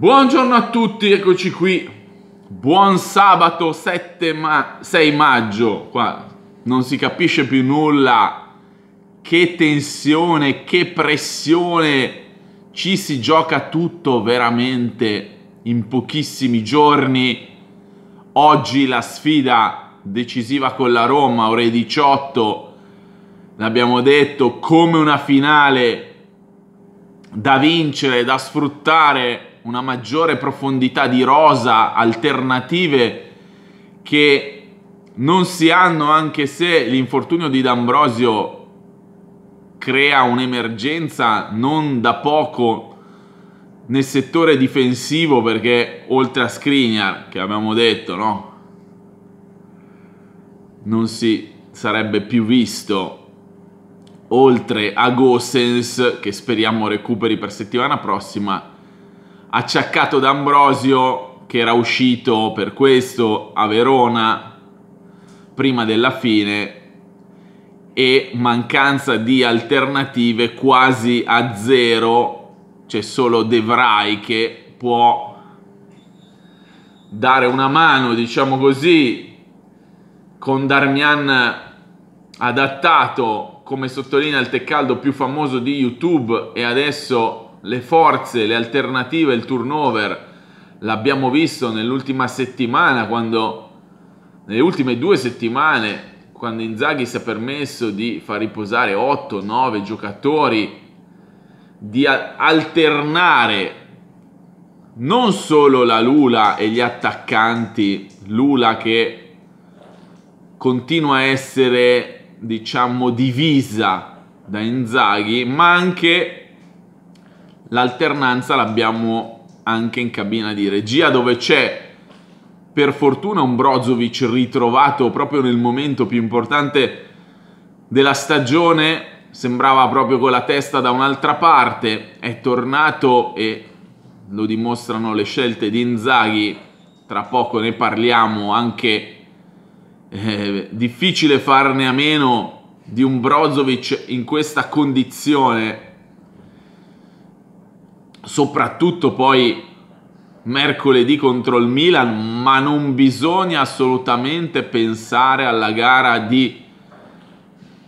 Buongiorno a tutti, eccoci qui. Buon sabato 7 ma- 6 maggio. Qua non si capisce più nulla. Che tensione, che pressione. Ci si gioca tutto veramente in pochissimi giorni. Oggi la sfida decisiva con la Roma, ore 18. L'abbiamo detto come una finale da vincere, da sfruttare una maggiore profondità di rosa, alternative che non si hanno anche se l'infortunio di D'Ambrosio crea un'emergenza non da poco nel settore difensivo perché oltre a Skriniar, che abbiamo detto, no? Non si sarebbe più visto oltre a Gosens che speriamo recuperi per settimana prossima acciaccato da Ambrosio che era uscito per questo a Verona prima della fine e mancanza di alternative quasi a zero, c'è cioè solo De Vrij che può dare una mano, diciamo così, con Darmian adattato, come sottolinea il Teccaldo più famoso di YouTube e adesso le forze, le alternative, il turnover. L'abbiamo visto nell'ultima settimana, quando, nelle ultime due settimane, quando Inzaghi si è permesso di far riposare 8-9 giocatori, di alternare non solo la Lula e gli attaccanti, Lula che continua a essere, diciamo, divisa da Inzaghi, ma anche l'alternanza l'abbiamo anche in cabina di regia dove c'è per fortuna un Brozovic ritrovato proprio nel momento più importante della stagione sembrava proprio con la testa da un'altra parte è tornato e lo dimostrano le scelte di Inzaghi tra poco ne parliamo anche eh, difficile farne a meno di un Brozovic in questa condizione soprattutto poi mercoledì contro il Milan, ma non bisogna assolutamente pensare alla gara di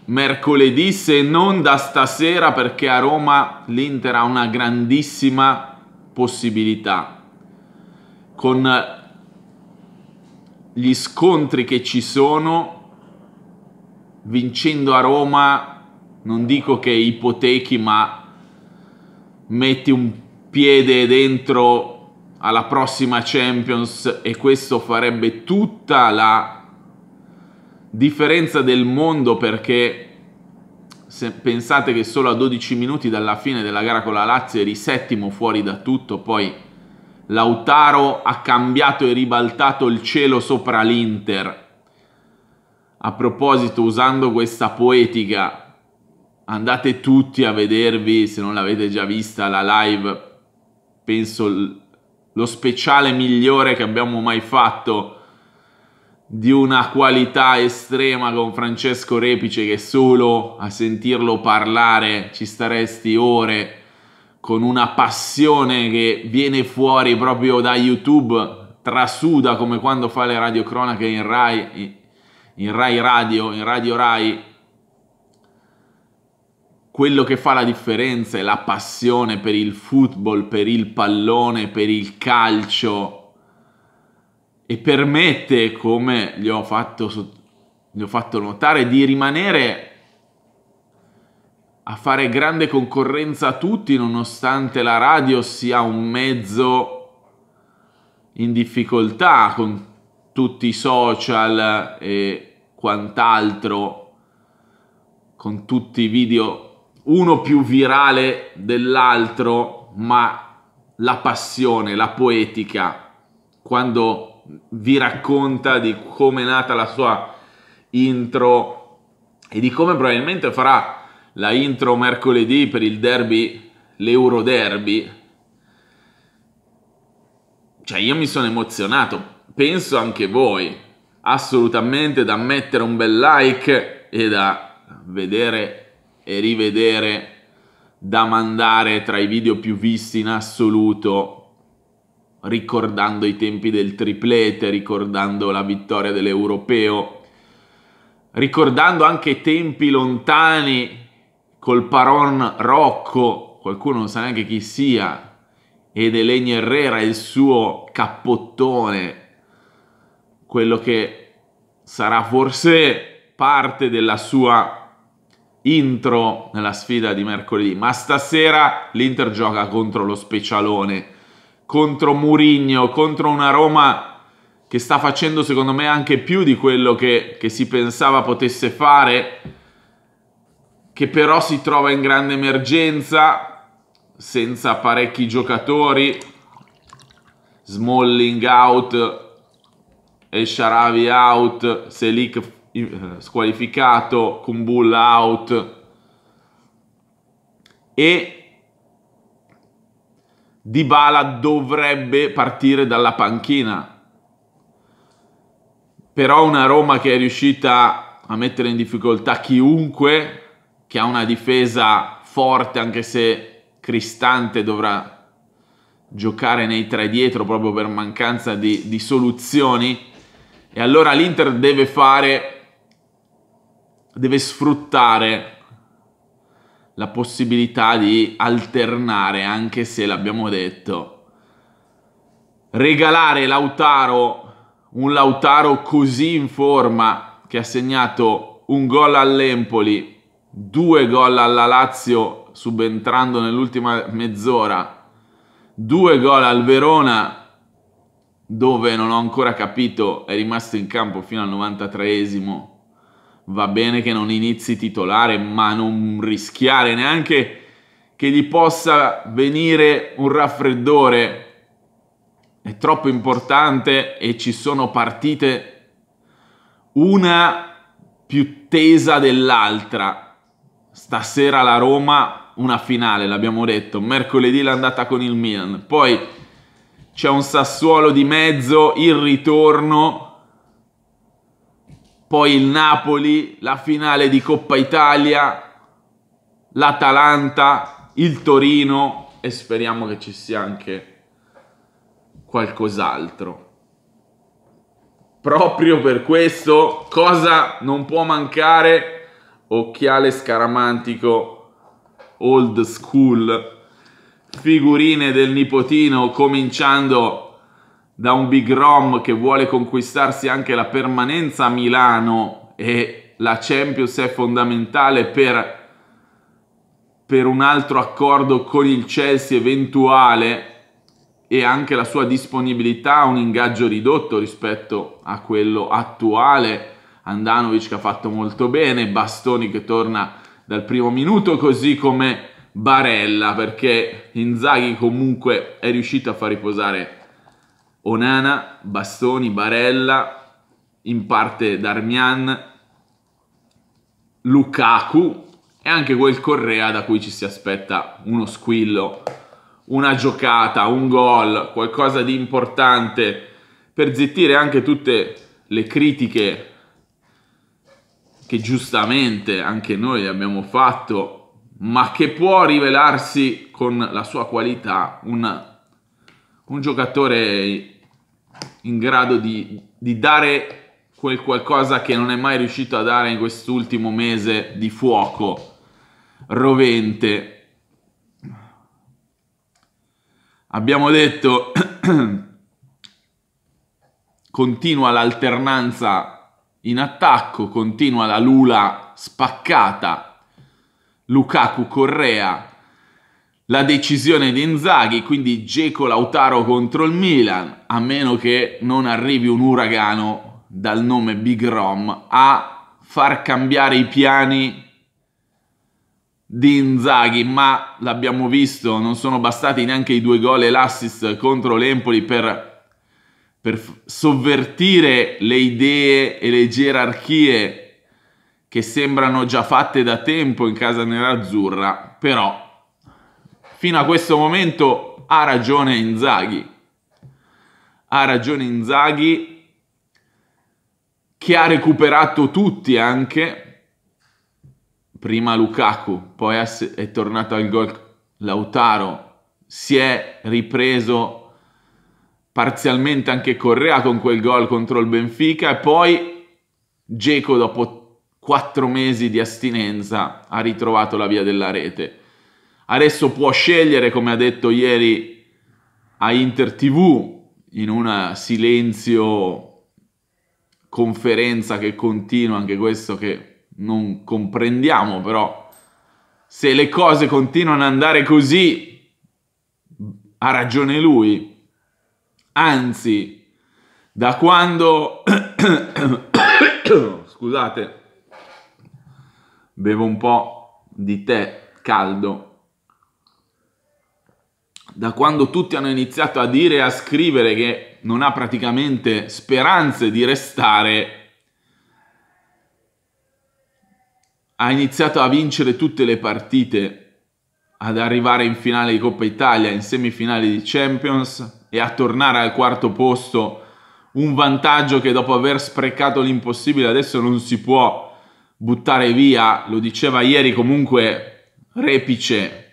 mercoledì se non da stasera perché a Roma l'Inter ha una grandissima possibilità. Con gli scontri che ci sono, vincendo a Roma, non dico che ipotechi, ma metti un piede dentro alla prossima Champions e questo farebbe tutta la differenza del mondo perché se pensate che solo a 12 minuti dalla fine della gara con la Lazio eri settimo fuori da tutto, poi Lautaro ha cambiato e ribaltato il cielo sopra l'Inter. A proposito, usando questa poetica, andate tutti a vedervi, se non l'avete già vista, la live penso l- lo speciale migliore che abbiamo mai fatto di una qualità estrema con Francesco Repice che solo a sentirlo parlare ci staresti ore con una passione che viene fuori proprio da YouTube, trasuda come quando fa le radiocronache in Rai, in Rai Radio, in Radio Rai quello che fa la differenza è la passione per il football, per il pallone, per il calcio e permette, come gli ho fatto, gli ho fatto notare, di rimanere a fare grande concorrenza a tutti nonostante la radio sia un mezzo in difficoltà con tutti i social e quant'altro, con tutti i video uno più virale dell'altro, ma la passione, la poetica, quando vi racconta di come è nata la sua intro e di come probabilmente farà la intro mercoledì per il derby, l'Euroderby. Cioè io mi sono emozionato, penso anche voi, assolutamente da mettere un bel like e da vedere e rivedere da mandare tra i video più visti in assoluto ricordando i tempi del triplete, ricordando la vittoria dell'Europeo, ricordando anche tempi lontani col Paron Rocco, qualcuno non sa neanche chi sia, ed Elenio Herrera il suo cappottone, quello che sarà forse parte della sua intro nella sfida di mercoledì, ma stasera l'Inter gioca contro lo specialone, contro Murigno, contro una Roma che sta facendo secondo me anche più di quello che, che si pensava potesse fare, che però si trova in grande emergenza, senza parecchi giocatori, Smalling out, Esharavi out, Selik eh, squalificato con bull out e Dybala dovrebbe partire dalla panchina però una Roma che è riuscita a mettere in difficoltà chiunque che ha una difesa forte anche se Cristante dovrà giocare nei tre dietro proprio per mancanza di, di soluzioni e allora l'Inter deve fare deve sfruttare la possibilità di alternare, anche se l'abbiamo detto, regalare Lautaro, un Lautaro così in forma che ha segnato un gol all'Empoli, due gol alla Lazio subentrando nell'ultima mezz'ora, due gol al Verona dove non ho ancora capito, è rimasto in campo fino al 93esimo va bene che non inizi titolare, ma non rischiare neanche che gli possa venire un raffreddore. È troppo importante e ci sono partite una più tesa dell'altra. Stasera la Roma, una finale, l'abbiamo detto. Mercoledì l'andata con il Milan. Poi c'è un Sassuolo di mezzo, il ritorno poi il Napoli, la finale di Coppa Italia, l'Atalanta, il Torino e speriamo che ci sia anche qualcos'altro. Proprio per questo, cosa non può mancare? Occhiale scaramantico, old school, figurine del nipotino, cominciando da un Big Rom che vuole conquistarsi anche la permanenza a Milano e la Champions è fondamentale per, per un altro accordo con il Chelsea eventuale e anche la sua disponibilità a un ingaggio ridotto rispetto a quello attuale. Andanovic che ha fatto molto bene, Bastoni che torna dal primo minuto, così come Barella perché Inzaghi comunque è riuscito a far riposare Onana, Bastoni, Barella, in parte Darmian, Lukaku e anche quel Correa da cui ci si aspetta uno squillo, una giocata, un gol, qualcosa di importante per zittire anche tutte le critiche che giustamente anche noi abbiamo fatto, ma che può rivelarsi con la sua qualità un un giocatore in grado di, di dare quel qualcosa che non è mai riuscito a dare in quest'ultimo mese di fuoco rovente. Abbiamo detto continua l'alternanza in attacco, continua la Lula spaccata, Lukaku Correa, la decisione di Inzaghi, quindi Geco Lautaro contro il Milan, a meno che non arrivi un uragano dal nome Big Rom a far cambiare i piani di Inzaghi, ma l'abbiamo visto, non sono bastati neanche i due gol e l'assist contro l'Empoli per, per sovvertire le idee e le gerarchie che sembrano già fatte da tempo in casa nerazzurra, però fino a questo momento ha ragione Inzaghi. Ha ragione Inzaghi che ha recuperato tutti anche. Prima Lukaku, poi è tornato al gol Lautaro, si è ripreso parzialmente anche Correa con quel gol contro il Benfica e poi Geco dopo quattro mesi di astinenza ha ritrovato la via della rete. Adesso può scegliere, come ha detto ieri a Inter TV, in una silenzio conferenza che continua, anche questo che non comprendiamo, però se le cose continuano ad andare così, ha ragione lui. Anzi, da quando... Scusate, bevo un po' di tè caldo da quando tutti hanno iniziato a dire e a scrivere che non ha praticamente speranze di restare, ha iniziato a vincere tutte le partite, ad arrivare in finale di Coppa Italia, in semifinale di Champions e a tornare al quarto posto, un vantaggio che dopo aver sprecato l'impossibile adesso non si può buttare via, lo diceva ieri comunque Repice,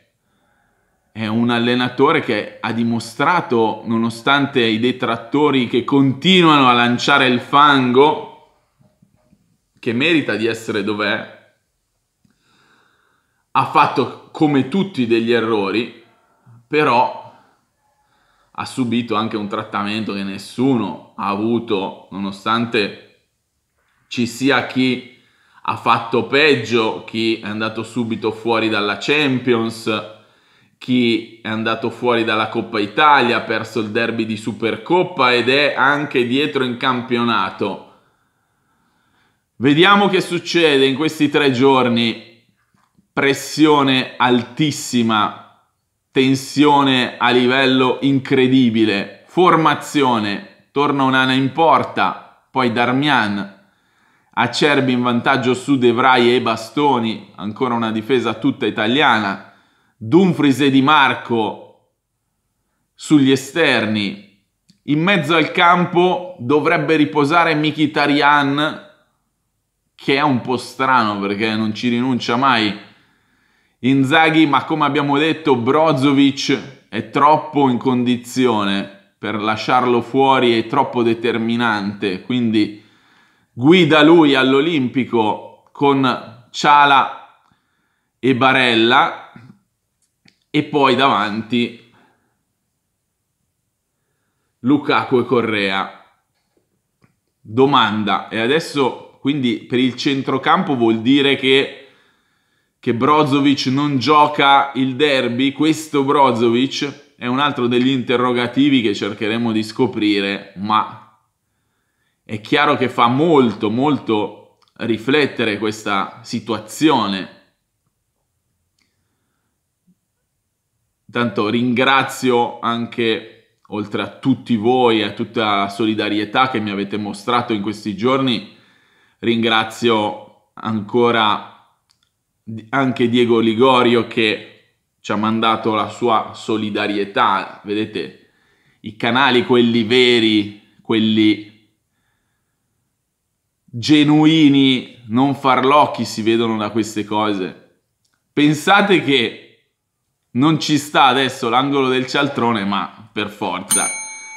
è un allenatore che ha dimostrato, nonostante i detrattori che continuano a lanciare il fango, che merita di essere dov'è, ha fatto come tutti degli errori, però ha subito anche un trattamento che nessuno ha avuto, nonostante ci sia chi ha fatto peggio, chi è andato subito fuori dalla Champions, chi è andato fuori dalla Coppa Italia, ha perso il derby di Supercoppa ed è anche dietro in campionato. Vediamo che succede in questi tre giorni. Pressione altissima, tensione a livello incredibile, formazione, torna un'ana in porta, poi Darmian, Acerbi in vantaggio su De Vrij e Bastoni, ancora una difesa tutta italiana, Dumfries e Di Marco sugli esterni. In mezzo al campo dovrebbe riposare Mkhitaryan, che è un po' strano perché non ci rinuncia mai. Inzaghi, ma come abbiamo detto, Brozovic è troppo in condizione per lasciarlo fuori, è troppo determinante, quindi guida lui all'Olimpico con Ciala e Barella e poi davanti Lukaku e Correa. Domanda, e adesso quindi per il centrocampo vuol dire che, che Brozovic non gioca il derby? Questo Brozovic è un altro degli interrogativi che cercheremo di scoprire, ma è chiaro che fa molto molto riflettere questa situazione Intanto ringrazio anche, oltre a tutti voi e a tutta la solidarietà che mi avete mostrato in questi giorni, ringrazio ancora anche Diego Ligorio che ci ha mandato la sua solidarietà. Vedete, i canali, quelli veri, quelli genuini, non farlocchi, si vedono da queste cose. Pensate che non ci sta adesso l'angolo del cialtrone, ma per forza.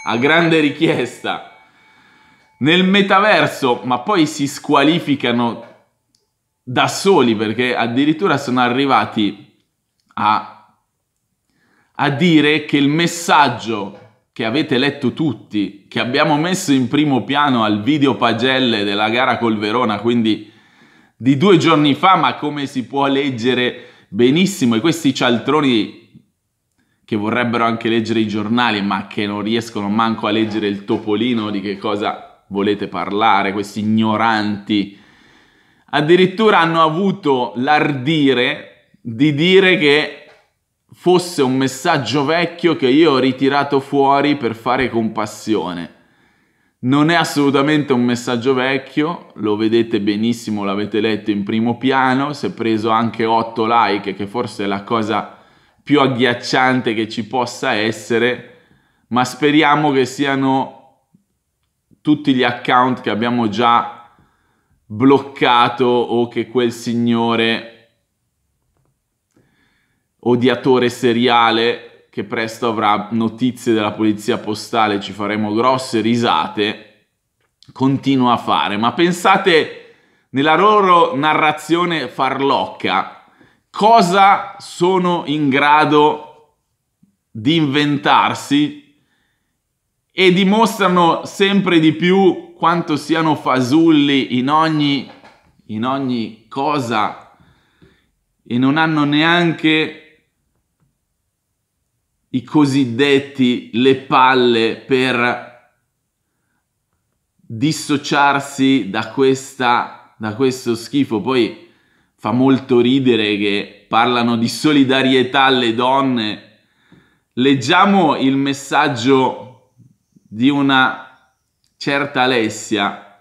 A grande richiesta. Nel metaverso, ma poi si squalificano da soli perché addirittura sono arrivati a, a dire che il messaggio che avete letto tutti, che abbiamo messo in primo piano al video pagelle della gara col Verona, quindi di due giorni fa, ma come si può leggere benissimo e questi cialtroni che vorrebbero anche leggere i giornali ma che non riescono manco a leggere il topolino di che cosa volete parlare, questi ignoranti, addirittura hanno avuto l'ardire di dire che fosse un messaggio vecchio che io ho ritirato fuori per fare compassione. Non è assolutamente un messaggio vecchio, lo vedete benissimo, l'avete letto in primo piano, si è preso anche 8 like, che forse è la cosa più agghiacciante che ci possa essere, ma speriamo che siano tutti gli account che abbiamo già bloccato o che quel signore odiatore seriale che presto avrà notizie della polizia postale, ci faremo grosse risate, continua a fare. Ma pensate nella loro narrazione farlocca, cosa sono in grado di inventarsi e dimostrano sempre di più quanto siano fasulli in ogni, in ogni cosa e non hanno neanche i cosiddetti le palle per dissociarsi da, questa, da questo schifo. Poi fa molto ridere che parlano di solidarietà alle donne. Leggiamo il messaggio di una certa Alessia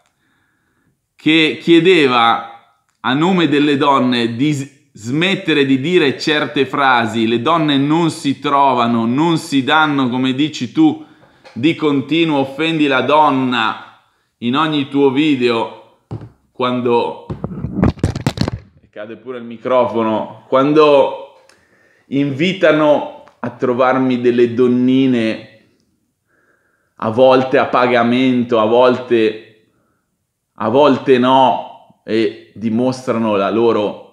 che chiedeva a nome delle donne di smettere di dire certe frasi, le donne non si trovano, non si danno, come dici tu, di continuo offendi la donna in ogni tuo video quando cade pure il microfono, quando invitano a trovarmi delle donnine a volte a pagamento, a volte a volte no e dimostrano la loro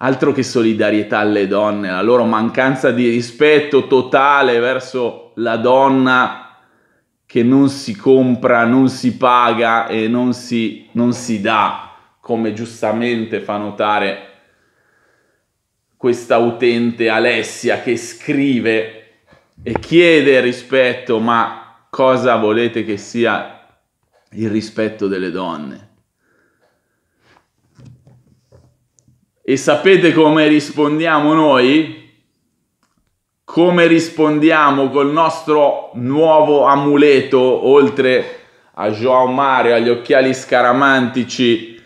Altro che solidarietà alle donne, la loro mancanza di rispetto totale verso la donna che non si compra, non si paga e non si, non si dà, come giustamente fa notare questa utente Alessia che scrive e chiede rispetto, ma cosa volete che sia il rispetto delle donne? E sapete come rispondiamo noi? Come rispondiamo col nostro nuovo amuleto, oltre a Joao Mario, agli occhiali scaramantici?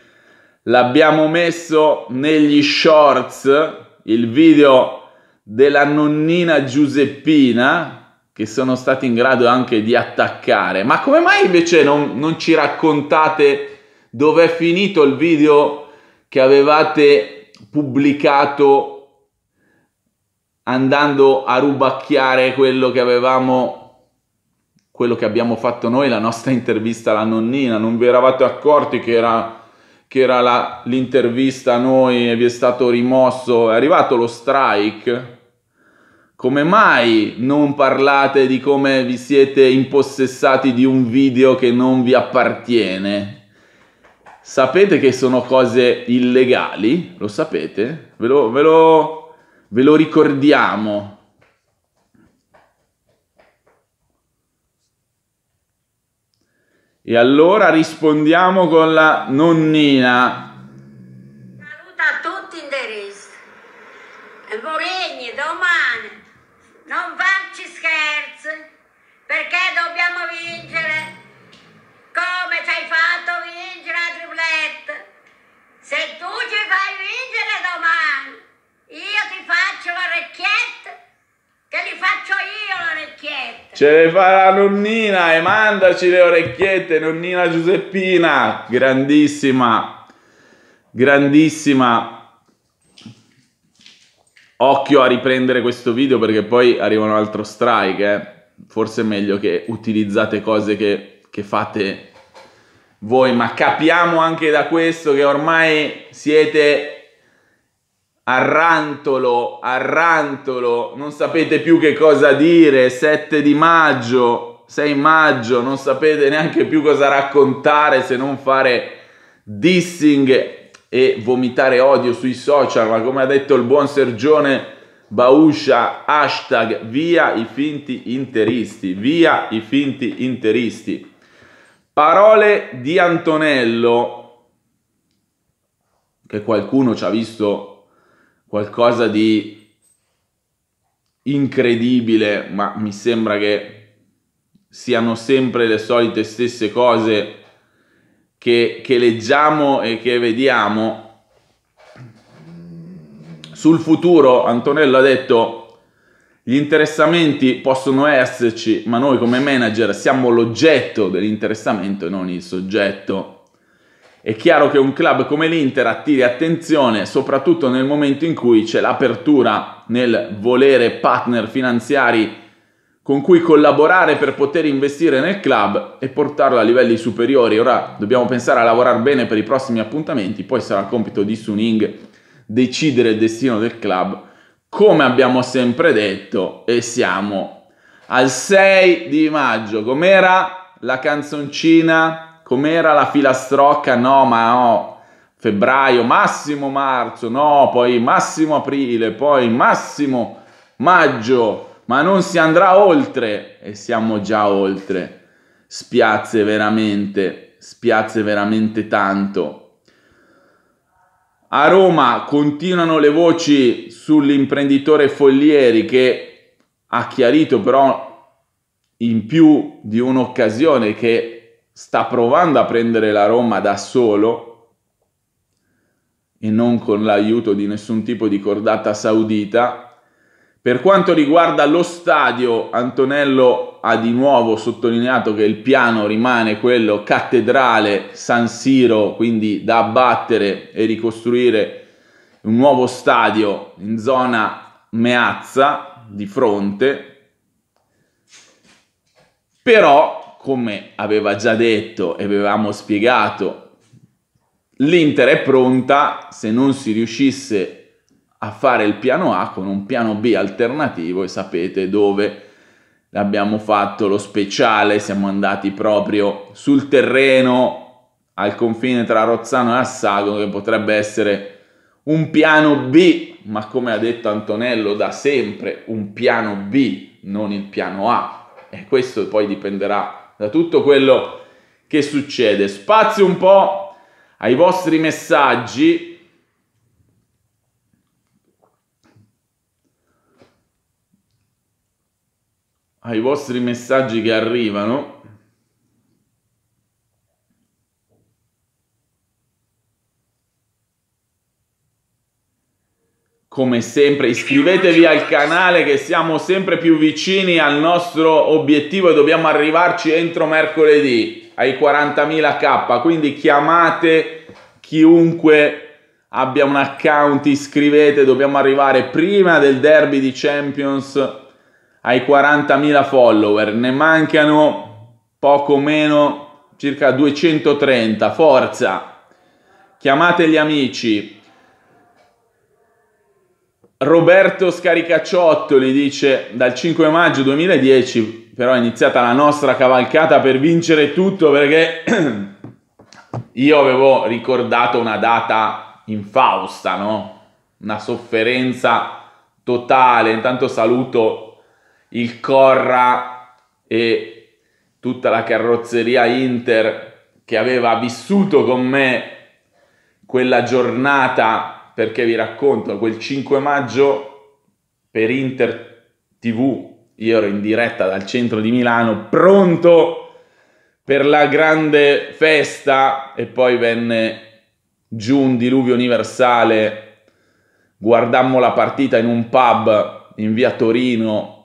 L'abbiamo messo negli shorts, il video della nonnina Giuseppina, che sono stati in grado anche di attaccare. Ma come mai invece non, non ci raccontate dove è finito il video che avevate pubblicato andando a rubacchiare quello che avevamo quello che abbiamo fatto noi, la nostra intervista alla nonnina, non vi eravate accorti che era, che era la, l'intervista a noi e vi è stato rimosso, è arrivato lo strike, come mai non parlate di come vi siete impossessati di un video che non vi appartiene? Sapete che sono cose illegali? Lo sapete? Ve lo, ve lo, ve lo ricordiamo. E allora rispondiamo con la nonnina. Se tu ci fai vincere domani, io ti faccio l'orecchietta, te li faccio io l'orecchietta. Ce le fa la nonnina e mandaci le orecchiette, nonnina Giuseppina, grandissima, grandissima. Occhio a riprendere questo video perché poi arriva un altro strike, eh. forse è meglio che utilizzate cose che, che fate voi, ma capiamo anche da questo che ormai siete a rantolo, a rantolo, non sapete più che cosa dire, 7 di maggio, 6 maggio, non sapete neanche più cosa raccontare se non fare dissing e vomitare odio sui social, ma come ha detto il buon Sergione Bauscia, hashtag via i finti interisti, via i finti interisti. Parole di Antonello, che qualcuno ci ha visto qualcosa di incredibile, ma mi sembra che siano sempre le solite stesse cose che, che leggiamo e che vediamo. Sul futuro Antonello ha detto gli interessamenti possono esserci, ma noi come manager siamo l'oggetto dell'interessamento e non il soggetto. È chiaro che un club come l'Inter attiri attenzione soprattutto nel momento in cui c'è l'apertura nel volere partner finanziari con cui collaborare per poter investire nel club e portarlo a livelli superiori. Ora dobbiamo pensare a lavorare bene per i prossimi appuntamenti, poi sarà compito di Suning decidere il destino del club come abbiamo sempre detto, e siamo al 6 di maggio. Com'era la canzoncina? Com'era la filastrocca? No, ma no. Febbraio, massimo marzo, no, poi massimo aprile, poi massimo maggio, ma non si andrà oltre e siamo già oltre. Spiazze veramente, spiazze veramente tanto a Roma continuano le voci sull'imprenditore Foglieri che ha chiarito però in più di un'occasione che sta provando a prendere la Roma da solo e non con l'aiuto di nessun tipo di cordata saudita per quanto riguarda lo stadio, Antonello ha di nuovo sottolineato che il piano rimane quello cattedrale San Siro, quindi da abbattere e ricostruire un nuovo stadio in zona Meazza di fronte. Però, come aveva già detto e avevamo spiegato, l'Inter è pronta se non si riuscisse a a fare il piano A con un piano B alternativo e sapete dove abbiamo fatto lo speciale, siamo andati proprio sul terreno al confine tra Rozzano e Assago che potrebbe essere un piano B, ma come ha detto Antonello da sempre un piano B, non il piano A e questo poi dipenderà da tutto quello che succede. Spazio un po' ai vostri messaggi ai vostri messaggi che arrivano. Come sempre iscrivetevi al canale che siamo sempre più vicini al nostro obiettivo e dobbiamo arrivarci entro mercoledì ai 40.000 K, quindi chiamate chiunque abbia un account, iscrivete, dobbiamo arrivare prima del derby di Champions ai 40.000 follower, ne mancano poco meno circa 230, forza, chiamate gli amici. Roberto Scaricaciottoli dice dal 5 maggio 2010 però è iniziata la nostra cavalcata per vincere tutto perché io avevo ricordato una data infausta, no? Una sofferenza totale. Intanto saluto il Corra e tutta la carrozzeria Inter che aveva vissuto con me quella giornata, perché vi racconto, quel 5 maggio per Inter TV, io ero in diretta dal centro di Milano, pronto per la grande festa e poi venne giù un diluvio universale, guardammo la partita in un pub in via Torino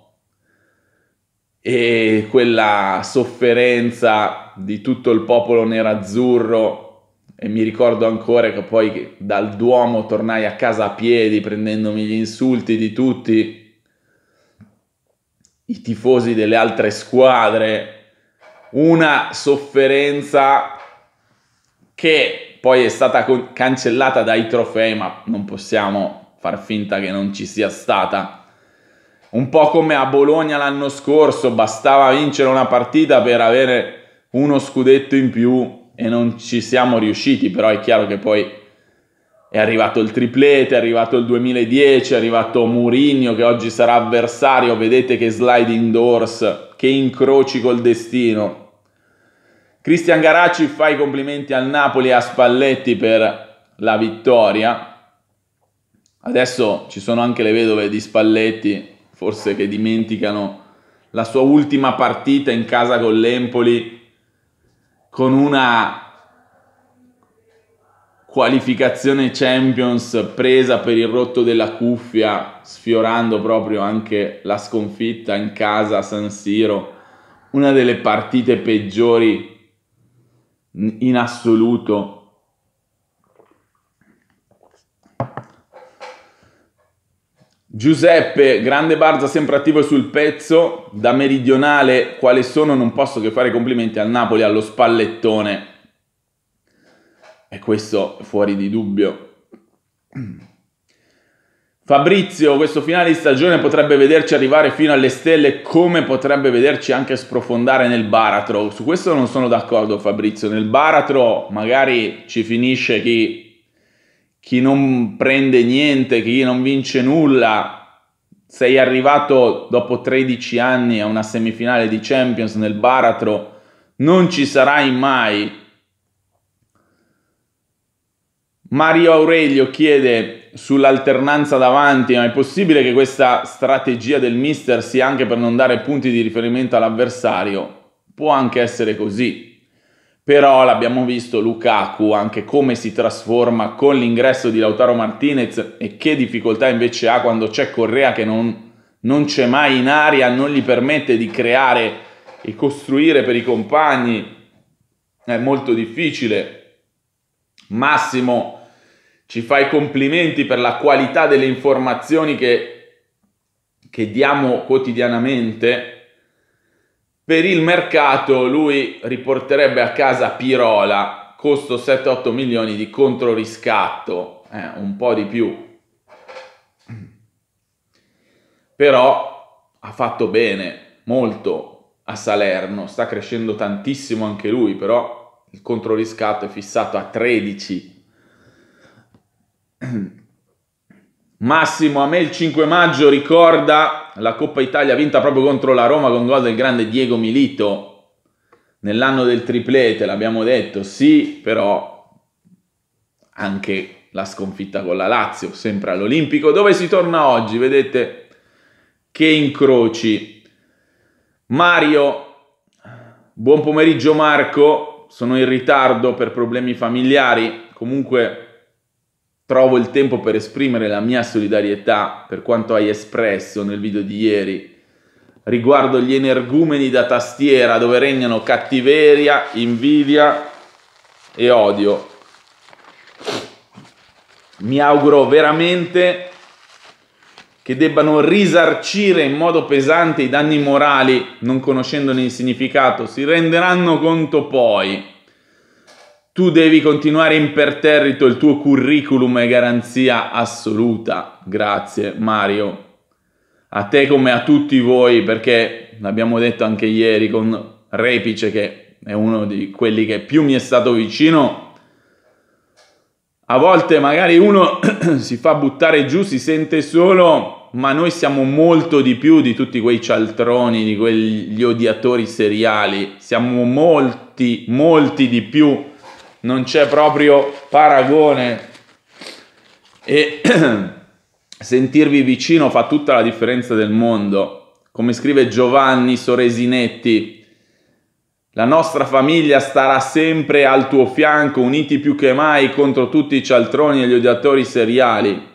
e quella sofferenza di tutto il popolo nerazzurro e mi ricordo ancora che poi dal Duomo tornai a casa a piedi prendendomi gli insulti di tutti i tifosi delle altre squadre, una sofferenza che poi è stata cancellata dai trofei, ma non possiamo far finta che non ci sia stata un po' come a Bologna l'anno scorso, bastava vincere una partita per avere uno scudetto in più e non ci siamo riusciti, però è chiaro che poi è arrivato il triplete, è arrivato il 2010, è arrivato Mourinho che oggi sarà avversario, vedete che sliding doors, che incroci col destino. Cristian Garacci fa i complimenti al Napoli e a Spalletti per la vittoria. Adesso ci sono anche le vedove di Spalletti forse che dimenticano la sua ultima partita in casa con l'Empoli con una qualificazione Champions presa per il rotto della cuffia, sfiorando proprio anche la sconfitta in casa a San Siro, una delle partite peggiori in assoluto Giuseppe, grande Barza, sempre attivo sul pezzo, da meridionale quale sono non posso che fare complimenti al Napoli, allo spallettone. E questo fuori di dubbio. Fabrizio, questo finale di stagione potrebbe vederci arrivare fino alle stelle, come potrebbe vederci anche sprofondare nel baratro. Su questo non sono d'accordo Fabrizio, nel baratro magari ci finisce chi chi non prende niente, chi non vince nulla, sei arrivato dopo 13 anni a una semifinale di Champions nel baratro, non ci sarai mai. Mario Aurelio chiede sull'alternanza davanti, ma è possibile che questa strategia del mister sia anche per non dare punti di riferimento all'avversario? Può anche essere così però l'abbiamo visto Lukaku anche come si trasforma con l'ingresso di Lautaro Martinez e che difficoltà invece ha quando c'è Correa che non, non c'è mai in aria, non gli permette di creare e costruire per i compagni, è molto difficile. Massimo ci fa i complimenti per la qualità delle informazioni che, che diamo quotidianamente per il mercato lui riporterebbe a casa Pirola, costo 7-8 milioni di controriscatto, eh, un po' di più. Però ha fatto bene, molto a Salerno, sta crescendo tantissimo anche lui, però il controriscatto è fissato a 13. Massimo, a me il 5 maggio ricorda la Coppa Italia vinta proprio contro la Roma con gol del grande Diego Milito nell'anno del triplete, l'abbiamo detto, sì, però anche la sconfitta con la Lazio, sempre all'Olimpico, dove si torna oggi, vedete che incroci. Mario, buon pomeriggio Marco, sono in ritardo per problemi familiari, comunque trovo il tempo per esprimere la mia solidarietà per quanto hai espresso nel video di ieri riguardo gli energumeni da tastiera dove regnano cattiveria, invidia e odio. Mi auguro veramente che debbano risarcire in modo pesante i danni morali, non conoscendone il significato, si renderanno conto poi tu devi continuare imperterrito, il tuo curriculum e garanzia assoluta. Grazie Mario, a te come a tutti voi, perché l'abbiamo detto anche ieri con Repice, che è uno di quelli che più mi è stato vicino. A volte magari uno si fa buttare giù, si sente solo, ma noi siamo molto di più di tutti quei cialtroni, di quegli odiatori seriali. Siamo molti, molti di più non c'è proprio paragone e sentirvi vicino fa tutta la differenza del mondo. Come scrive Giovanni Soresinetti, la nostra famiglia starà sempre al tuo fianco, uniti più che mai contro tutti i cialtroni e gli odiatori seriali.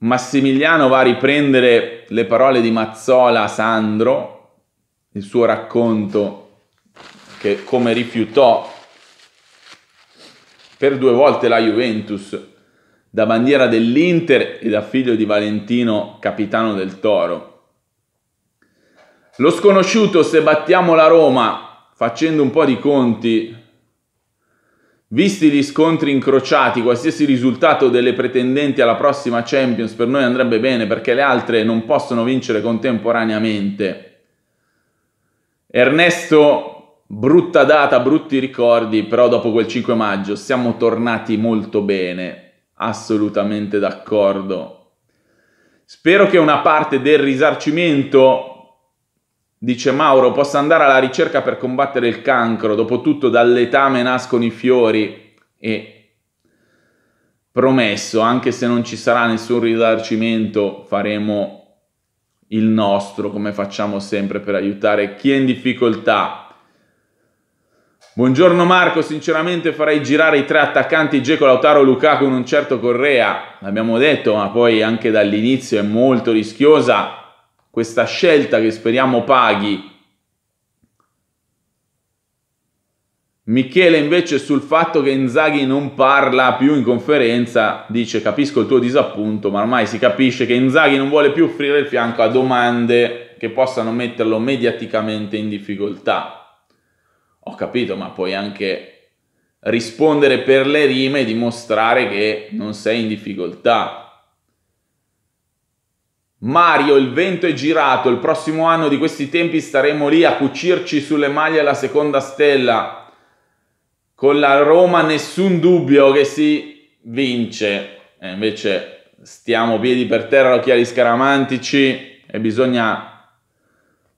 Massimiliano va a riprendere le parole di Mazzola Sandro il suo racconto che come rifiutò per due volte la Juventus da bandiera dell'Inter e da figlio di Valentino, capitano del Toro. Lo sconosciuto, se battiamo la Roma, facendo un po' di conti, visti gli scontri incrociati, qualsiasi risultato delle pretendenti alla prossima Champions per noi andrebbe bene perché le altre non possono vincere contemporaneamente. Ernesto, brutta data, brutti ricordi, però dopo quel 5 maggio siamo tornati molto bene, assolutamente d'accordo. Spero che una parte del risarcimento Dice Mauro, possa andare alla ricerca per combattere il cancro, dopotutto dall'etame nascono i fiori e promesso, anche se non ci sarà nessun risarcimento, faremo il nostro, come facciamo sempre per aiutare chi è in difficoltà. Buongiorno Marco, sinceramente farei girare i tre attaccanti Geco, Lautaro, Luca con un certo Correa, l'abbiamo detto, ma poi anche dall'inizio è molto rischiosa questa scelta che speriamo paghi Michele invece sul fatto che Inzaghi non parla più in conferenza dice capisco il tuo disappunto ma ormai si capisce che Inzaghi non vuole più offrire il fianco a domande che possano metterlo mediaticamente in difficoltà. Ho capito ma puoi anche rispondere per le rime e dimostrare che non sei in difficoltà. Mario, il vento è girato, il prossimo anno di questi tempi staremo lì a cucirci sulle maglie alla seconda stella con la Roma nessun dubbio che si vince, e invece stiamo piedi per terra, occhiali scaramantici e bisogna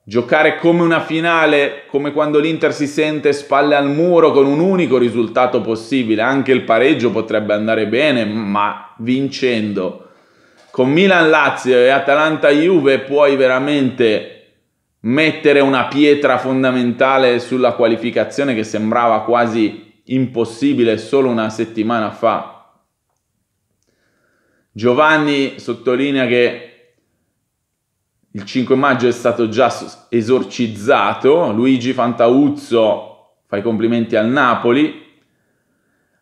giocare come una finale, come quando l'Inter si sente spalle al muro con un unico risultato possibile, anche il pareggio potrebbe andare bene, ma vincendo con Milan Lazio e Atalanta Juve puoi veramente mettere una pietra fondamentale sulla qualificazione che sembrava quasi impossibile solo una settimana fa. Giovanni sottolinea che il 5 maggio è stato già esorcizzato, Luigi Fantauzzo fa i complimenti al Napoli,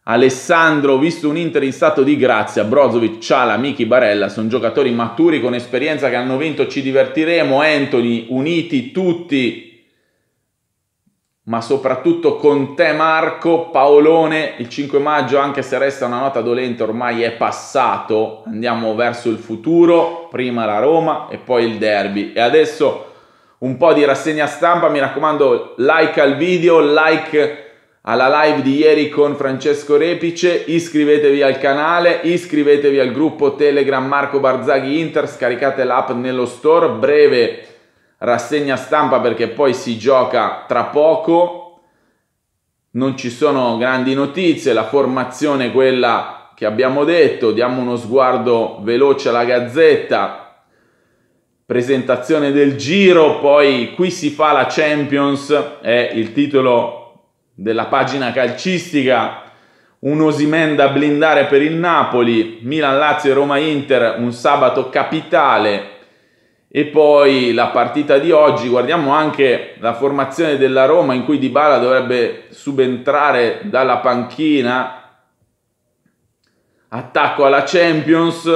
Alessandro, visto un Inter in stato di grazia, Brozovic, Ciala, Michi, Barella, sono giocatori maturi con esperienza che hanno vinto, ci divertiremo, Anthony, uniti tutti, ma soprattutto con te Marco, Paolone, il 5 maggio anche se resta una nota dolente ormai è passato, andiamo verso il futuro, prima la Roma e poi il derby e adesso un po' di rassegna stampa, mi raccomando like al video, like alla live di ieri con Francesco Repice, iscrivetevi al canale, iscrivetevi al gruppo Telegram Marco Barzaghi Inter, scaricate l'app nello store, breve rassegna stampa perché poi si gioca tra poco, non ci sono grandi notizie, la formazione è quella che abbiamo detto, diamo uno sguardo veloce alla gazzetta, presentazione del giro, poi qui si fa la Champions, è il titolo della pagina calcistica, un Osimen da blindare per il Napoli, Milan-Lazio e Roma-Inter, un sabato capitale, e poi la partita di oggi, guardiamo anche la formazione della Roma in cui Dybala dovrebbe subentrare dalla panchina. Attacco alla Champions.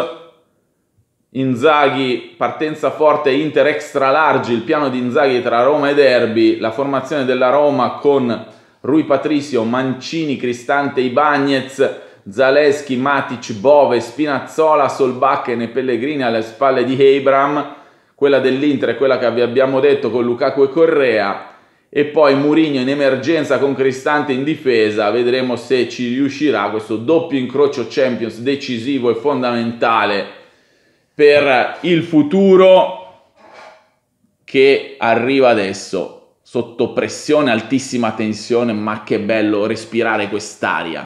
Inzaghi, partenza forte Inter extra largi, il piano di Inzaghi tra Roma e Derby, la formazione della Roma con Rui Patricio, Mancini, Cristante, Ibagnez, Zaleschi, Matic, Bove, Spinazzola, Solbakken e Pellegrini alle spalle di Abram quella dell'Inter è quella che vi abbiamo detto con Lukaku e Correa e poi Murigno in emergenza con Cristante in difesa, vedremo se ci riuscirà questo doppio incrocio Champions decisivo e fondamentale per il futuro che arriva adesso sotto pressione, altissima tensione, ma che bello respirare quest'aria.